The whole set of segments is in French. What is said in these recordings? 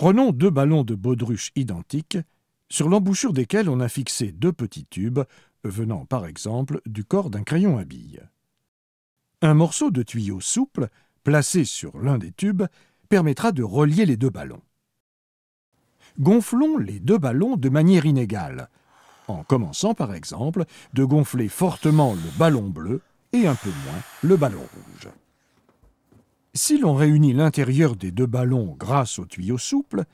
Prenons deux ballons de baudruche identiques, sur l'embouchure desquels on a fixé deux petits tubes, venant par exemple du corps d'un crayon à billes. Un morceau de tuyau souple, placé sur l'un des tubes, permettra de relier les deux ballons. Gonflons les deux ballons de manière inégale, en commençant par exemple de gonfler fortement le ballon bleu et un peu moins le ballon rouge. Si l'on réunit l'intérieur des deux ballons grâce au tuyau souple,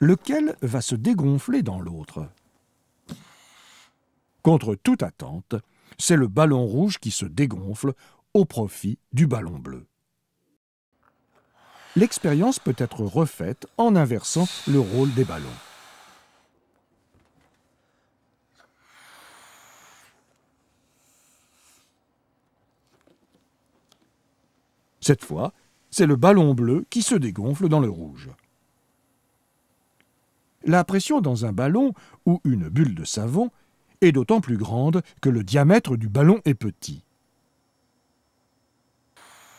lequel va se dégonfler dans l'autre Contre toute attente, c'est le ballon rouge qui se dégonfle au profit du ballon bleu. L'expérience peut être refaite en inversant le rôle des ballons. Cette fois, c'est le ballon bleu qui se dégonfle dans le rouge. La pression dans un ballon ou une bulle de savon est d'autant plus grande que le diamètre du ballon est petit.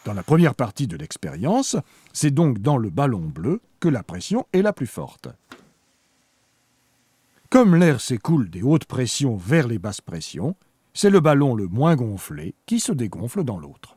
Dans la première partie de l'expérience, c'est donc dans le ballon bleu que la pression est la plus forte. Comme l'air s'écoule des hautes pressions vers les basses pressions, c'est le ballon le moins gonflé qui se dégonfle dans l'autre.